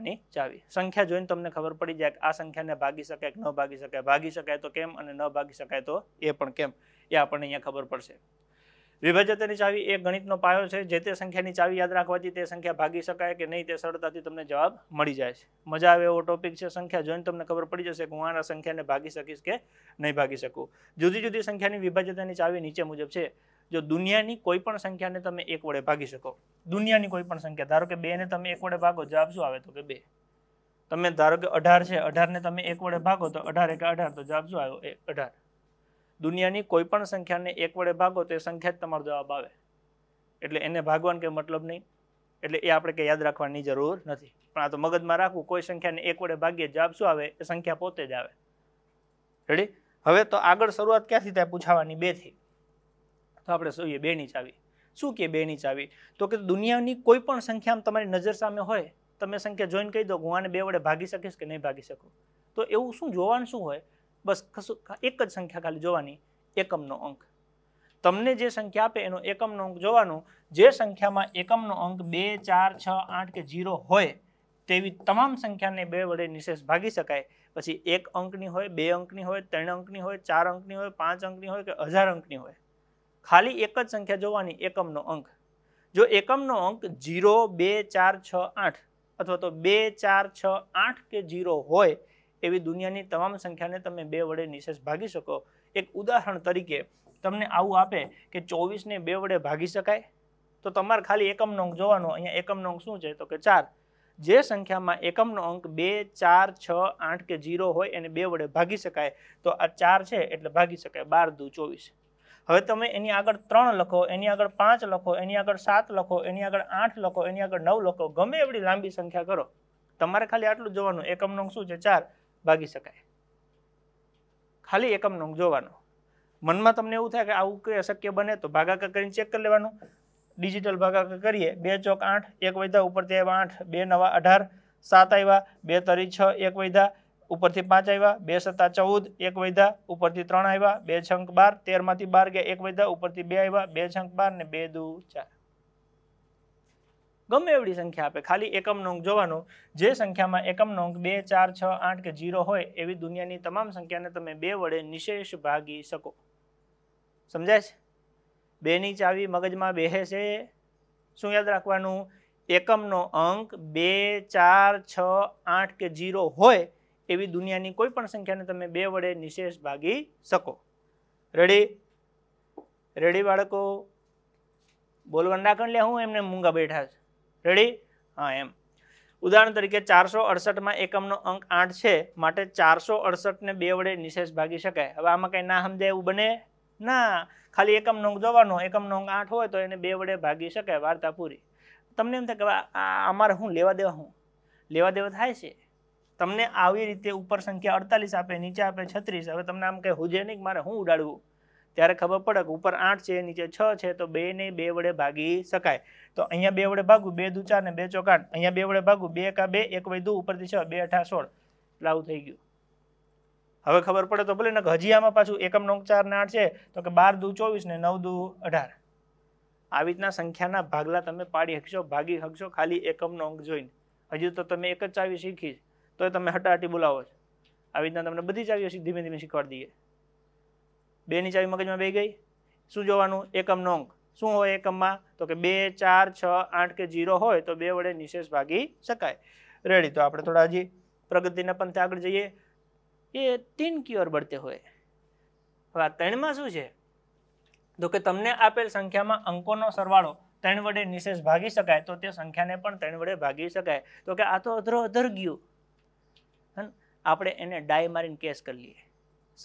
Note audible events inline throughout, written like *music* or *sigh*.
સંખ્યાની ચાવી સંખ્યા જોઈને તમને ખબર પડી જાય કે આ સંખ્યાને ભાગી શકાય કે ન ભાગી શકાય ભાગી શકાય તો કેમ અને ન ભાગી શકાય તો એ પણ કેમ એ આપણને અહીંયા ખબર પડશે વિભાજ્યતાની ચાવી એ ગણિતનો પાયો છે જે તે સંખ્યાની ચાવી યાદ રાખવાથી તે સંખ્યા ભાગી શકાય કે નહીં તે સરળતાથી તમને જવાબ મળી જાય છે મજા આવે એવો ટોપિક છે સંખ્યા જોઈને તમને ખબર પડી જશે કે હું આના સંખ્યાને ભાગી શકીશ કે નહીં ભાગી શકું જુદી જુદી સંખ્યાની વિભાજ્યતાની ચાવી નીચે મુજબ છે જો દુનિયાની કોઈ પણ સંખ્યાને તમે એક વડે ભાગી શકો દુનિયાની કોઈ પણ સંખ્યા ધારો કે બે ને તમે એક વડે ભાગો જવાબ શું આવે તો કે બે તમે ધારો કે અઢાર છે અઢારને તમે એક વડે ભાગો તો અઢાર એક અઢાર તો જવાબ શું આવ્યો એ અઢાર દુનિયાની કોઈ પણ સંખ્યાને એક વડે ભાગો તો એ સંખ્યા જ તમારો જવાબ આવે એટલે એને ભાગવાનું કે મતલબ નહીં એટલે એ આપણે કે યાદ રાખવાની જરૂર નથી પણ આ તો મગજમાં રાખવું કોઈ સંખ્યાને એક વડે ભાગીએ જવાબ શું આવે એ સંખ્યા પોતે જ આવે રેડી હવે તો આગળ શરૂઆત ક્યાંથી થાય પૂછાવાની બેથી તો આપણે જોઈએ બેની ચાવી શું કે બેની ચાવી તો કે દુનિયાની કોઈ પણ સંખ્યામાં તમારી નજર સામે હોય તમે સંખ્યા જોઈન કહી દો હું આને બે વડે ભાગી શકીશ કે નહીં ભાગી શકું તો એવું શું જોવાનું શું હોય બસ કશું એક જ સંખ્યા ખાલી જોવાની એકમનો અંક તમને જે સંખ્યા આપે એનો એકમનો અંક જોવાનું જે સંખ્યામાં એકમનો અંક બે ચાર છ આઠ કે જીરો હોય તેવી તમામ સંખ્યાને બે વડે નિશેષ ભાગી શકાય પછી એક અંકની હોય બે અંકની હોય ત્રણ અંકની હોય ચાર અંકની હોય પાંચ અંકની હોય કે હજાર અંકની હોય ખાલી એક જ સંખ્યા જોવાની એકમનો અંક જો એકમનો અંક જીરો બે ચાર છ આઠ અથવા તો બે ચાર છ આઠ કે જીરો હોય એવી દુનિયાની તમામ સંખ્યાને તમે બે વડે નિશેષ ભાગી શકો એક ઉદાહરણ તરીકે તમને આવું આપે કે ચોવીસને બે વડે ભાગી શકાય તો તમારે ખાલી એકમનો અંક જોવાનો અહીંયા એકમનો અંક શું છે તો કે ચાર જે સંખ્યામાં એકમનો અંક બે ચાર છ આઠ કે જીરો હોય એને બે વડે ભાગી શકાય તો આ ચાર છે એટલે ભાગી શકાય બાર દુ ચોવીસ હવે તમે એની આગળ ત્રણ લખો એની આગળ પાંચ લખો એની આગળ સાત લખો એની આગળ આઠ લખો એની આગળ નવ લખો ગમે એવડી લાંબી સંખ્યા કરો તમારે ખાલી આટલું જોવાનું એકમ અંક શું છે ચાર ભાગી શકાય ખાલી એકમ અંક જોવાનું મનમાં તમને એવું થાય કે આવું કંઈ અશક્ય બને તો ભાગાકાર કરીને ચેક કરી લેવાનું ડિજિટલ ભાગાકાર કરીએ બે ચોક આઠ એક વૈધા ઉપરથી આવ્યા આઠ બે નવા અઢાર સાત આવ્યા બે તરી છ એક વૈધા ઉપરથી પાંચ આવ્યા બે સત્તા ચૌદ એક વૈધા ઉપરથી ત્રણ આવ્યા બે છંક બાર તેરમાંથી બાર ગયા એક વૈધા ઉપરથી બે આવ્યા બે છંક બાર ને બે દુ ચાર ગમે એવડી સંખ્યા આપે ખાલી એકમનો અંક જોવાનો જે સંખ્યામાં એકમનો અંક બે ચાર છ આઠ કે જીરો હોય એવી દુનિયાની તમામ સંખ્યાને તમે બે વડે નિશેષ ભાગી શકો સમજાય છે બેની ચાવી મગજમાં બેહે છે શું યાદ રાખવાનું એકમનો અંક બે ચાર છ આઠ કે જીરો હોય એવી દુનિયાની કોઈ પણ સંખ્યાને તમે બે વડે નિશેષ ભાગી શકો રેડી રેડી બાળકો બોલવાનું રાખણ લે હું એમને મૂંગા બેઠા છે રેડી હા એમ ઉદાહરણ તરીકે ચારસો અડસઠમાં એકમનો અંક આઠ છે માટે ચારસો અડસઠને બે વડે નિશેષ ભાગી શકાય હવે આમાં કંઈ ના સમજાય એવું બને ના ખાલી એકમનો અંક જોવાનો એકમનો અંક આઠ હોય તો એને બે વડે ભાગી શકાય વાર્તા પૂરી તમને એમ થાય કે આ અમારે હું લેવા દેવા શું લેવા દેવા થાય છે તમને આવી રીતે ઉપર સંખ્યા અડતાલીસ આપે નીચે આપે છત્રીસ હવે તમને આમ કે હુજે નહીં મારે હું ઉડાડવું ત્યારે ખબર પડે કે ઉપર આઠ છે નીચે છ છે તો બે ને બે વડે ભાગી શકાય તો અહીંયા બે વડે ભાગું બે દુ ચાર ને બે ચોક અહીંયા બે વડે ભાગું બે કા બે એક વૈધું ઉપરથી છ બે અઠા સોળ એટલે આવું થઈ ગયું હવે ખબર પડે તો ભલે ને હજી આમાં પાછું એકમ નવ ચાર ને આઠ છે તો કે બાર દુ ચોવીસ ને નવ દુ અઢાર આવી રીતના સંખ્યાના ભાગલા તમે પાડી શકશો ભાગી શકશો ખાલી એકમનો અંક જોઈને હજુ તો તમે એક જ ચાવી શીખી તો તમે હટાહટી બોલાવો છો આવી રીતના તમને બધી ચાવીઓ ધીમે ધીમે શીખવાડી દઈએ બેની ચાવી મગજમાં બે ગઈ શું જોવાનું એકમ નોંગ શું હોય એકમમાં તો કે બે ચાર છ આઠ કે જીરો હોય તો બે વડે નિશેષ ભાગી શકાય રેડી તો આપણે થોડા હજી પ્રગતિના પંથે આગળ જઈએ એ તીન ક્યોર બળતે હોય હવે ત્રણમાં શું છે તો કે તમને આપેલ સંખ્યામાં અંકોનો સરવાળો ત્રણ વડે નિશેષ ભાગી શકાય તો તે સંખ્યાને પણ ત્રણ વડે ભાગી શકાય તો કે આ તો અધરો અધર ગયું આપણે એને ડાય મારીને કેસ કરી લઈએ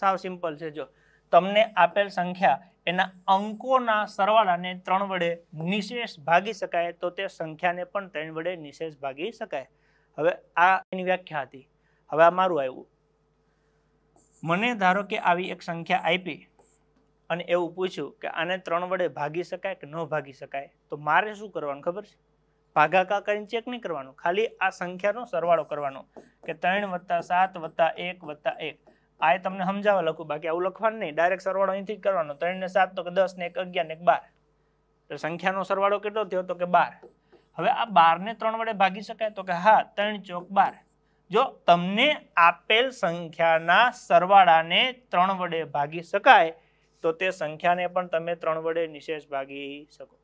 સાવ સિમ્પલ છે જો તમને આપેલ સંખ્યા એના અંકોના સરવાળાને ત્રણ વડે નિશેષ ભાગી શકાય તો તે સંખ્યાને પણ ત્રણ વડે નિશેષ ભાગી શકાય હવે આ એની વ્યાખ્યા હતી હવે આ મારું આવ્યું મને ધારો કે આવી એક સંખ્યા આપી અને એવું પૂછ્યું કે આને ત્રણ વડે ભાગી શકાય કે ન ભાગી શકાય તો મારે શું કરવાનું ખબર છે ભાગાકાર કરીને ચેક નહીં કરવાનું ખાલી આ સંખ્યાનો સરવાળો કરવાનો કે ત્રણ વત્તા સાત વત્તા એક વત્તા એક આ તમને સમજાવવા લખું બાકી આવું લખવાનું નહીં ડાયરેક્ટ સરવાળો અહીંથી કરવાનો ત્રણ ને સાત તો કે દસ ને એક અગિયાર ને એક બાર એટલે સંખ્યાનો સરવાળો કેટલો થયો તો કે બાર હવે આ બારને ત્રણ વડે ભાગી શકાય તો કે હા ત્રણ ચોક બાર જો તમને આપેલ સંખ્યાના સરવાળાને ત્રણ વડે ભાગી શકાય તો તે સંખ્યાને પણ તમે ત્રણ વડે નિશેષ ભાગી શકો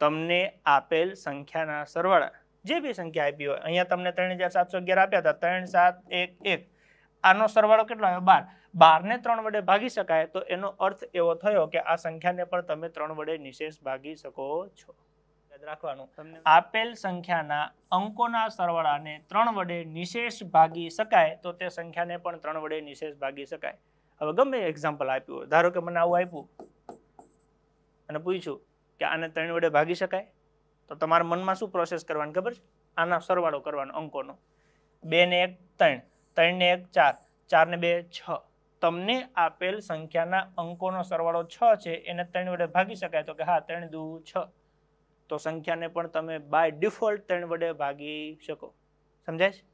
તમને આપેલ સંખ્યાના સરવાળા જે બી સંખ્યા આપી હોય અહીંયા તમને ત્રણ હજાર સાતસો અગિયાર આપ્યા હતા ત્રણ સાત એક એક આનો સરવાળો કેટલો આવ્યો બાર બારને ત્રણ વડે ભાગી શકાય તો એનો અર્થ એવો થયો કે આ સંખ્યાને પણ તમે ત્રણ વડે નિશેષ ભાગી શકો છો યાદ રાખવાનું આપેલ સંખ્યાના અંકોના સરવાળાને ત્રણ વડે નિશેષ ભાગી શકાય તો તે સંખ્યાને પણ ત્રણ વડે નિશેષ ભાગી શકાય હવે ગમે એક્ઝામ્પલ આપ્યું ધારો કે મને આવું આપ્યું અને પૂછ્યું કે આને ત્રણ વડે ભાગી શકાય તો તમારા મનમાં શું પ્રોસેસ કરવાની ખબર છે આના સરવાળો કરવાનો અંકોનો બે ને એક ત્રણ ત્રણ ને એક ચાર ચાર ને બે છ તમને આપેલ સંખ્યાના અંકોનો સરવાળો છ છે એને ત્રણ વડે ભાગી શકાય તો કે હા ત્રણ દુ છ તો સંખ્યાને પણ તમે બાય ડિફોલ્ટ ત્રણ વડે ભાગી શકો સમજાય છે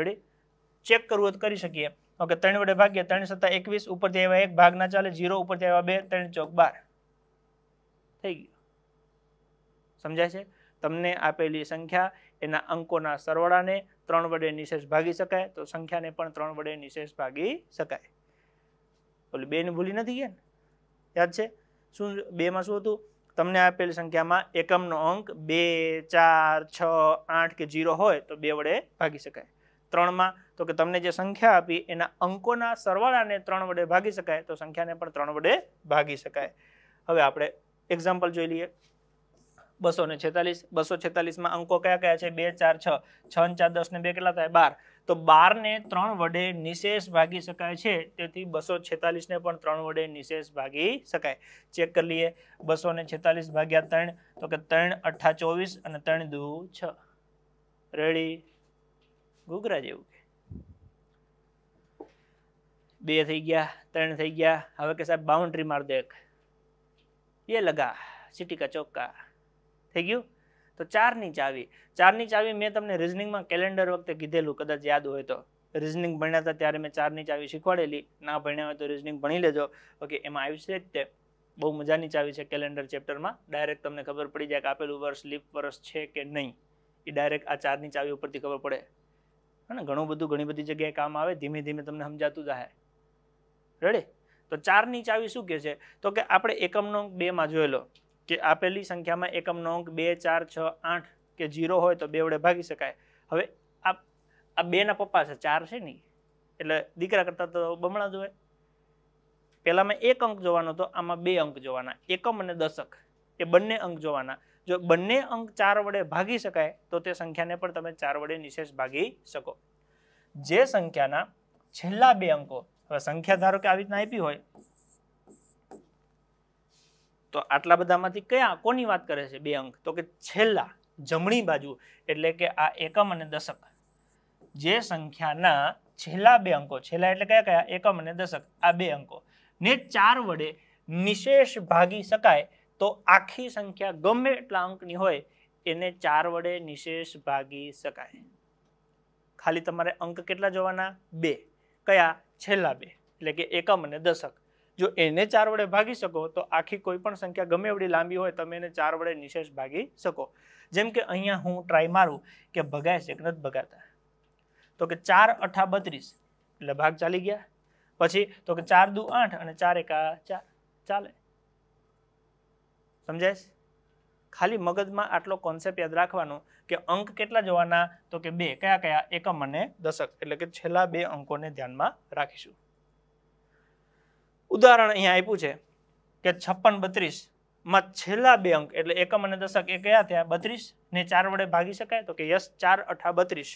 રેડી ચેક કરવું તો કરી શકીએ ઓકે ત્રણ વડે ભાગીએ ત્રણ સત્તા એકવીસ ઉપરથી આવ્યા એક ભાગના ચાલે જીરો ઉપરથી આવ્યા બે ત્રણ ચોક બાર થઈ ગયું સમજાય છે તમને આપેલી સંખ્યા એના અંકોના સરવાળાને ત્રણ વડે નિશેષ ભાગી શકાય તો સંખ્યાને પણ ત્રણ વડે નિશેષ ભાગી શકાય ઓલી બેને ભૂલી નથી ગયા યાદ છે શું બેમાં શું હતું તમને આપેલી સંખ્યામાં એકમનો અંક બે ચાર છ આઠ કે જીરો હોય તો બે વડે ભાગી શકાય ત્રણમાં તો કે તમને જે સંખ્યા આપી એના અંકોના સરવાળાને ત્રણ વડે ભાગી શકાય તો સંખ્યાને પણ ત્રણ વડે ભાગી શકાય હવે આપણે એક્ઝામ્પલ જોઈ લઈએ બસો ને છેતાલીસ બસો છેતાલીસમાં અંકો કયા કયા છે બે ચાર છ છ ચાર દસ ને બે કેટલા થાય બાર તો બારને ત્રણ વડે નિશેષ ભાગી શકાય છે તેથી બસો છેતાલીસને પણ ત્રણ વડે નિશેષ ભાગી શકાય ચેક કરી લઈએ બસો ને છેતાલીસ ભાગ્યા ત્રણ તો કે ત્રણ અઠા ચોવીસ અને ત્રણ દુ છ રેડી ઘૂઘરા જેવું કે બે થઈ ગયા ત્રણ થઈ ગયા હવે કે સાહેબ બાઉન્ડ્રી માર દે એક એ લગા સિટીકા કા ચોક્કા થઈ ગયું તો ચારની ચાવી ચારની ચાવી મેં તમને રિઝનિંગમાં કેલેન્ડર વખતે કીધેલું કદાચ યાદ હોય તો રિઝનિંગ ભણ્યા હતા ત્યારે મેં ચારની ચાવી શીખવાડેલી ના ભણ્યા હોય તો રિઝનિંગ ભણી લેજો ઓકે એમાં આવી છે જ તે બહુ મજાની ચાવી છે કેલેન્ડર ચેપ્ટરમાં ડાયરેક્ટ તમને ખબર પડી જાય કે આપેલું વર્ષ લીપ વર્ષ છે કે નહીં એ ડાયરેક્ટ આ ચારની ચાવી ઉપરથી ખબર પડે હે ને ઘણું બધું ઘણી બધી જગ્યાએ કામ આવે ધીમે ધીમે તમને સમજાતું જાય રેડી તો ચારની ચાવી શું કે છે તો કે આપણે એકમનો અંક બેમાં જોયેલો કે આપેલી સંખ્યામાં એકમનો અંક બે ચાર છ આઠ કે જીરો હોય તો બે વડે ભાગી શકાય હવે આ આ બેના પપ્પા છે ચાર છે નહીં એટલે દીકરા કરતાં તો બમણા જ હોય પહેલાંમાં એક અંક જોવાનો તો આમાં બે અંક જોવાના એકમ અને દશક એ બંને અંક જોવાના જો બંને અંક ચાર વડે ભાગી શકાય તો તે સંખ્યાને પણ તમે ચાર વડે નિશેષ ભાગી શકો જે સંખ્યાના છેલ્લા બે અંકો હવે સંખ્યા ધારો કે આવી રીતના આપી હોય તો આટલા બધામાંથી કયા કોની વાત કરે છે બે અંક તો કે છેલ્લા જમણી બાજુ એટલે કે આ એકમ અને દશક જે સંખ્યાના છેલ્લા બે અંકો છેલ્લા એટલે કયા કયા એકમ અને દશક આ બે અંકો ને ચાર વડે નિશેષ ભાગી શકાય તો આખી સંખ્યા ગમે એટલા અંકની હોય એને ચાર વડે નિશેષ ભાગી શકાય ખાલી તમારે અંક કેટલા જોવાના બે કયા છેલ્લા બે એટલે કે એકમ અને દશક જો એને ચાર વડે ભાગી શકો તો આખી કોઈ પણ સંખ્યા ગમે એવડી લાંબી હોય તમે એને ચાર વડે નિશેષ ભાગી શકો જેમ કે અહીંયા હું ટ્રાય મારું કે ભગાય છે કે નથી ભગાતા તો કે ચાર અઠા બત્રીસ એટલે ભાગ ચાલી ગયા પછી તો કે ચાર દુ આઠ અને ચાર એકા ચાર ચાલે સમજાય ખાલી મગજમાં આટલો કોન્સેપ્ટ યાદ રાખવાનો કે અંક કેટલા જોવાના તો કે બે કયા કયા એકમ અને દશક એટલે કે છેલ્લા બે અંકોને ધ્યાનમાં રાખીશું ઉદાહરણ અહીંયા આપ્યું છે કે છપ્પન બત્રીસ માં છેલ્લા બે અંક એટલે એકમ અને દશક એ કયા થયા બત્રીસ ને ચાર વડે ભાગી શકાય તો કે યસ ચાર અઠા બત્રીસ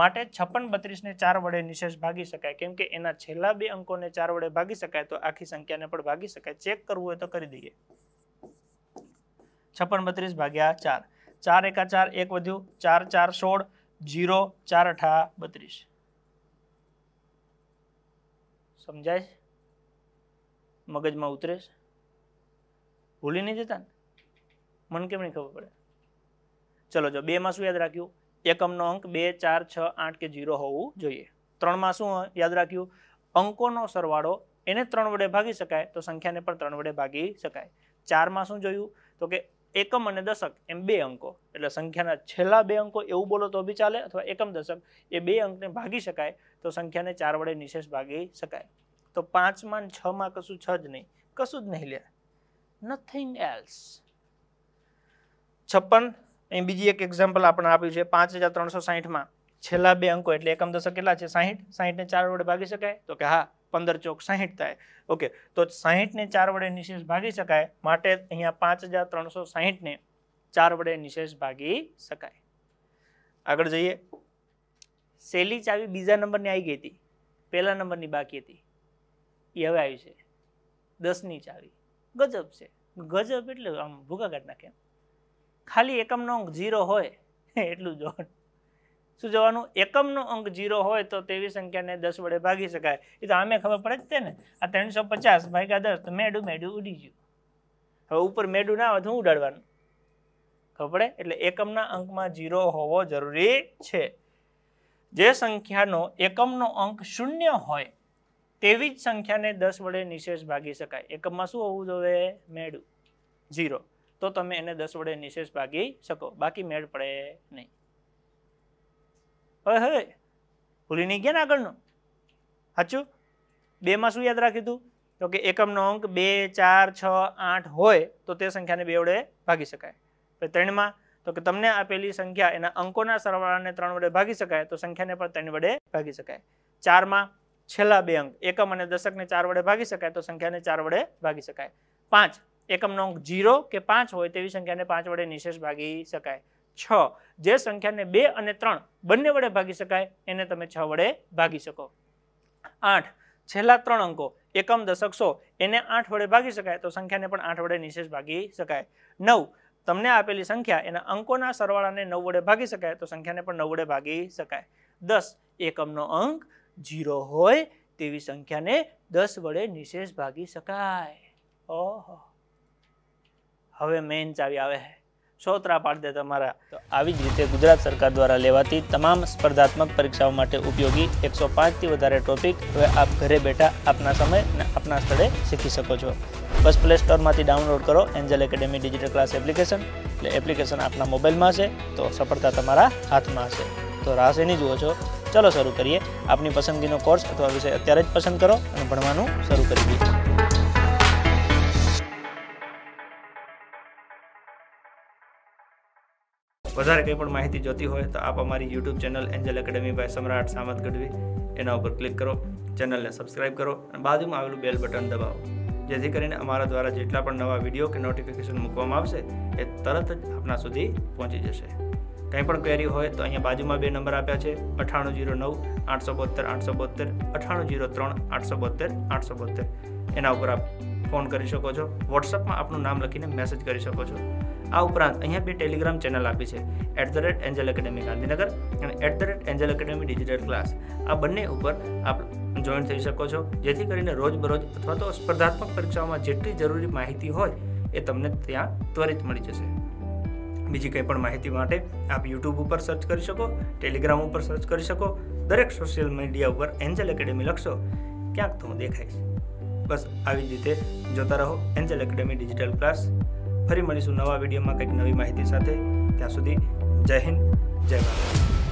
માટે છપ્પન બત્રીસને ચાર વડે નિશેષ ભાગી શકાય કેમ કે એના છેલ્લા બે અંકોને ચાર વડે ભાગી શકાય તો આખી સંખ્યાને પણ ભાગી શકાય ચેક કરવું હોય તો કરી દઈએ છપ્પન બત્રીસ ભાગ્યા ચાર ચાર એકા ચાર એક વધ્યું ચાર ચાર સોળ જીરો ચાર અઠા બત્રીસ સમજાય મગજમાં ઉતરેશ ભૂલી નહીં જતા ને મને કેમ નહીં ખબર પડે ચલો જો બેમાં શું યાદ રાખ્યું એકમનો અંક બે ચાર છ આઠ કે જીરો હોવું જોઈએ ત્રણમાં શું યાદ રાખ્યું અંકોનો સરવાળો એને ત્રણ વડે ભાગી શકાય તો સંખ્યાને પણ ત્રણ વડે ભાગી શકાય ચારમાં શું જોયું તો કે એકમ અને દશક એમ બે અંકો એટલે સંખ્યાના છેલ્લા બે અંકો એવું બોલો તો બી ચાલે અથવા એકમ દશક એ બે અંકને ભાગી શકાય તો સંખ્યાને ચાર વડે નિશેષ ભાગી શકાય તો પાંચમાં છમાં કશું છ જ નહીં કશું જ નહીં લે નથિંગ એલ્સ છપ્પન અહીં બીજી એક એક્ઝામ્પલ આપણે આપ્યું છે પાંચ હજાર ત્રણસો સાહીઠમાં છેલ્લા બે અંકો એટલે એકમ દશક કેટલા છે સાહીઠ સાહીઠને ચાર વડે ભાગી શકાય તો કે હા પંદર ચોક સાહીઠ થાય ઓકે તો સાહીઠને ચાર વડે નિશેષ ભાગી શકાય માટે અહીંયા પાંચ હજાર ત્રણસો સાહીઠને ચાર વડે નિશેષ ભાગી શકાય આગળ જઈએ સેલી ચાવી બીજા નંબરની આવી ગઈ હતી પહેલા નંબરની બાકી હતી એ હવે આવી છે દસની ચાવી ગજબ છે ગજબ એટલે આમ ભૂગા કાઢ નાખે ખાલી એકમનો અંક ઝીરો હોય *laughs* એટલું જ શું જવાનું એકમનો અંક જીરો હોય તો તેવી સંખ્યાને દસ વડે ભાગી શકાય એ તો આમે ખબર પડે જ તે ને આ ત્રણસો પચાસ ભાગ્યા દસ તો મેડું મેડું ઉડી ગયું હવે ઉપર મેડું ના આવે તો હું ઉડાડવાનું ખબર પડે એટલે એકમના અંકમાં જીરો હોવો જરૂરી છે જે સંખ્યાનો એકમનો અંક શૂન્ય હોય તેવી જ સંખ્યાને દસ વડે નિશેષ ભાગી શકાય એકમમાં શું હોવું જોવે મેડું જીરો તો તમે એને દસ વડે નિશેષ ભાગી શકો બાકી મેળ પડે નહીં હવે હવે ભૂલી નહીં ગયા ને આગળનું સાચું બેમાં શું યાદ રાખ્યું હતું તો કે એકમનો અંક બે ચાર છ આઠ હોય તો તે સંખ્યાને બે વડે ભાગી શકાય ત્રણમાં તો કે તમને આપેલી સંખ્યા એના અંકોના સરવાળાને ત્રણ વડે ભાગી શકાય તો સંખ્યાને પણ ત્રણ વડે ભાગી શકાય ચારમાં છેલ્લા બે અંક એકમ અને દશકને ચાર વડે ભાગી શકાય તો સંખ્યાને ચાર વડે ભાગી શકાય પાંચ એકમનો અંક જીરો કે પાંચ હોય તેવી સંખ્યાને પાંચ વડે નિશેષ ભાગી શકાય છ જે સંખ્યાને બે અને ત્રણ બંને વડે ભાગી શકાય એને તમે છ વડે ભાગી શકો આઠ છેલ્લા ત્રણ અંકો એકમ દશક સો એને આઠ વડે ભાગી શકાય તો સંખ્યાને પણ આઠ વડે નિશેષ ભાગી શકાય નવ તમને આપેલી સંખ્યા એના અંકોના સરવાળાને નવ વડે ભાગી શકાય તો સંખ્યાને પણ નવ વડે ભાગી શકાય દસ એકમનો અંક ઝીરો હોય તેવી સંખ્યાને દસ વડે નિશેષ ભાગી શકાય ઓહો હવે મેન ચાવી આવે છે છોતરા પાડી દે તમારા તો આવી જ રીતે ગુજરાત સરકાર દ્વારા લેવાતી તમામ સ્પર્ધાત્મક પરીક્ષાઓ માટે ઉપયોગી એકસો પાંચથી વધારે ટોપિક હવે આપ ઘરે બેઠા આપના સમય અને આપના સ્થળે શીખી શકો છો બસ પ્લે સ્ટોરમાંથી ડાઉનલોડ કરો Angel Academy digital class application એટલે એપ્લિકેશન આપના મોબાઈલમાં હશે તો સફળતા તમારા હાથમાં હશે તો રાહ શેની જુઓ છો ચલો શરૂ કરીએ આપની પસંદગીનો કોર્સ અથવા વિષય અત્યારે જ પસંદ કરો અને ભણવાનું શરૂ કરી દઈએ વધારે કંઈ પણ માહિતી જોતી હોય તો આપ અમારી YouTube channel Angel Academy by Samrat Samat Gadhvi એના ઉપર ક્લિક કરો ચેનલને સબસ્ક્રાઇબ કરો અને બાજુમાં આવેલું બેલ બટન દબાવો જેથી કરીને અમારા દ્વારા જેટલા પણ નવા વિડીયો કે નોટિફિકેશન મૂકવામાં આવશે એ તરત જ આપના સુધી પહોંચી જશે કંઈ પણ ક્વેરી હોય તો અહીંયા બાજુમાં બે નંબર આપ્યા છે અઠાણું જીરો નવ આઠસો બોત્તેર આઠસો બોતેર અઠાણું જીરો ત્રણ આઠસો બોત્તેર આઠસો બોતેર એના ઉપર આપ ફોન કરી શકો છો વોટ્સઅપમાં આપનું નામ લખીને મેસેજ કરી શકો છો આ ઉપરાંત અહીંયા બે ટેલિગ્રામ ચેનલ આપી છે at the rate Angel Academy Gandhinagar અને at the rate Angel Academy digital class આ બંને ઉપર આપ જોઈન થઈ શકો છો જેથી કરીને રોજબરોજ અથવા તો સ્પર્ધાત્મક પરીક્ષાઓમાં જેટલી જરૂરી માહિતી હોય એ તમને ત્યાં ત્વરિત મળી જશે બીજી કંઈ પણ માહિતી માટે આપ યુટ્યુબ ઉપર સર્ચ કરી શકો ટેલિગ્રામ ઉપર સર્ચ કરી શકો દરેક સોશિયલ મીડિયા ઉપર એન્જલ એકેડેમી લખશો ક્યાંક તો હું દેખાઈશ બસ આવી જ રીતે જોતા રહો એન્જલ એકેડેમી ડિજિટલ ક્લાસ ફરી મળીશું નવા વિડીયોમાં કંઈક નવી માહિતી સાથે ત્યાં સુધી જય હિન્દ જય ભારત